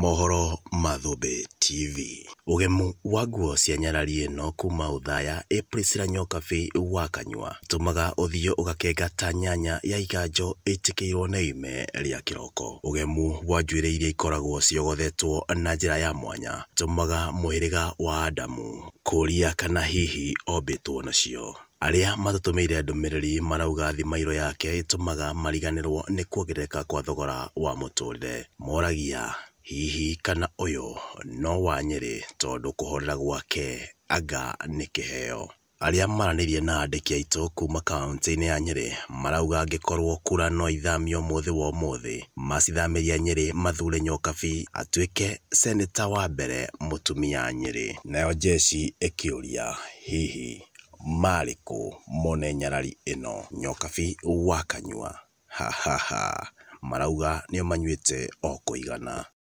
mohoro mathũmbĩ TV ugemu wa nguo cia nyarari ĩno kuma ũthaya ĩprisila nyokabi wa kanyua tũmaga ũthiũ ũgakenga ta nyanya ya iganjo ĩtĩkĩirwo na ime rĩa kĩroko ũgemu wa njuĩrĩ iria ikoragwo ciogothetwo na njĩra ya mwanya tumaga mũhĩrĩga wa Adamu kuria kana hihi ombĩtwo nacio arĩa matũtũmĩire ndũmĩrĩri marauga thimairo yake ĩtũmaga mariganirwo nĩ kuongerereka kwa thogora wa mũtũrĩre moragia hihi kana ũyũ no wa nyĩrĩ tondũ kũhorera gwake anga nĩ kĩheo. Arĩa maranĩirie na andĩki aitũ kuma kauntĩ-inĩ ya nyĩrĩ marauga angĩkorwo kura no ithamio ũmũthĩ wa ũmũthĩ, macithamĩria nyĩrĩ mathure Nyokabi atuĩke seneta wa mbere mũtumia nyĩrĩ Nayo njeci ĩkĩũria hihi marĩ kũ mone nyarari ĩno Nyokabi wakanyua hahaha Ha ha ha marauga nĩo manyuĩte o kũigana.